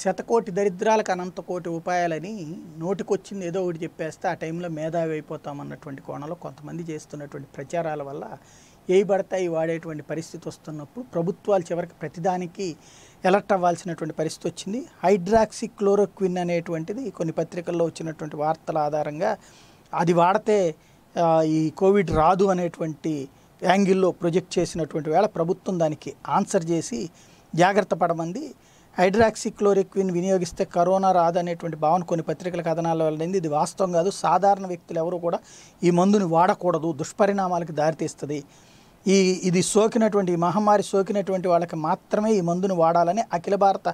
శతకోటి దరిద్రాలకు కోటి ఉపాయాలని నోటికొచ్చింది ఏదో ఒకటి చెప్పేస్తే ఆ టైంలో మేధావి అయిపోతామన్నటువంటి కోణంలో కొంతమంది చేస్తున్నటువంటి ప్రచారాల వల్ల ఏయబడతాయి వాడేటువంటి పరిస్థితి వస్తున్నప్పుడు ప్రభుత్వాలు చివరికి ప్రతిదానికి ఎలర్ట్ అవ్వాల్సినటువంటి పరిస్థితి వచ్చింది హైడ్రాక్సి క్లోరోక్విన్ అనేటువంటిది కొన్ని పత్రికల్లో వచ్చినటువంటి వార్తల ఆధారంగా అది వాడితే ఈ కోవిడ్ రాదు అనేటువంటి యాంగిల్లో ప్రొజెక్ట్ చేసినటువంటి వేళ ప్రభుత్వం దానికి ఆన్సర్ చేసి జాగ్రత్త పడమంది హైడ్రాక్సిక్లోరిక్విన్ వినియోగిస్తే కరోనా రాదనేటువంటి భావన కొన్ని పత్రికల కథనాల్లో వెళ్ళింది ఇది వాస్తవం కాదు సాధారణ వ్యక్తులు ఎవరు కూడా ఈ మందుని వాడకూడదు దుష్పరిణామాలకు దారితీస్తుంది ఈ ఇది సోకినటువంటి మహమ్మారి సోకినటువంటి వాళ్ళకి మాత్రమే ఈ మందును వాడాలని అఖిల భారత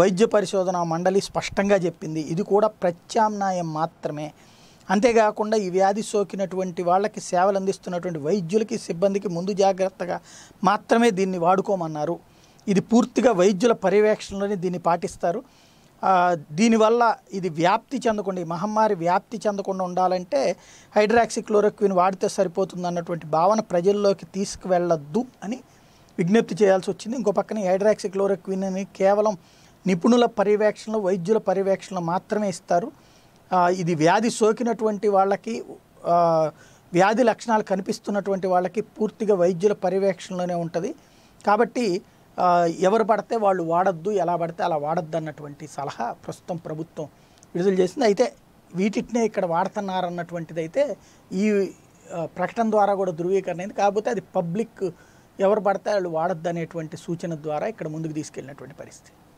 వైద్య పరిశోధన మండలి స్పష్టంగా చెప్పింది ఇది కూడా ప్రత్యామ్నాయం మాత్రమే అంతేకాకుండా ఈ వ్యాధి సోకినటువంటి వాళ్ళకి సేవలు అందిస్తున్నటువంటి వైద్యులకి సిబ్బందికి ముందు జాగ్రత్తగా మాత్రమే దీన్ని వాడుకోమన్నారు ఇది పూర్తిగా వైద్యుల పర్యవేక్షణలోనే దీన్ని పాటిస్తారు దీనివల్ల ఇది వ్యాప్తి చెందకుండా ఈ మహమ్మారి వ్యాప్తి చెందకుండా ఉండాలంటే హైడ్రాక్సిక్లోరోక్విన్ వాడితే సరిపోతుంది అన్నటువంటి భావన ప్రజల్లోకి తీసుకువెళ్ళద్దు అని విజ్ఞప్తి చేయాల్సి వచ్చింది ఇంకో పక్కన హైడ్రాక్సిక్లోరోక్విన్ అని కేవలం నిపుణుల పర్యవేక్షణలో వైద్యుల పర్యవేక్షణలో మాత్రమే ఇస్తారు ఇది వ్యాధి సోకినటువంటి వాళ్ళకి వ్యాధి లక్షణాలు కనిపిస్తున్నటువంటి వాళ్ళకి పూర్తిగా వైద్యుల పర్యవేక్షణలోనే ఉంటుంది కాబట్టి ఎవరు పడితే వాళ్ళు వాడద్దు ఎలా పడితే అలా వాడద్దు అన్నటువంటి సలహా ప్రస్తుతం ప్రభుత్వం విడుదల చేసింది అయితే వీటినే ఇక్కడ వాడుతున్నారన్నటువంటిది అయితే ఈ ప్రకటన ద్వారా కూడా ధృవీకరణ అయింది కాకపోతే అది పబ్లిక్ ఎవరు పడితే వాళ్ళు వాడద్దు అనేటువంటి సూచన ద్వారా ఇక్కడ ముందుకు తీసుకెళ్ళినటువంటి పరిస్థితి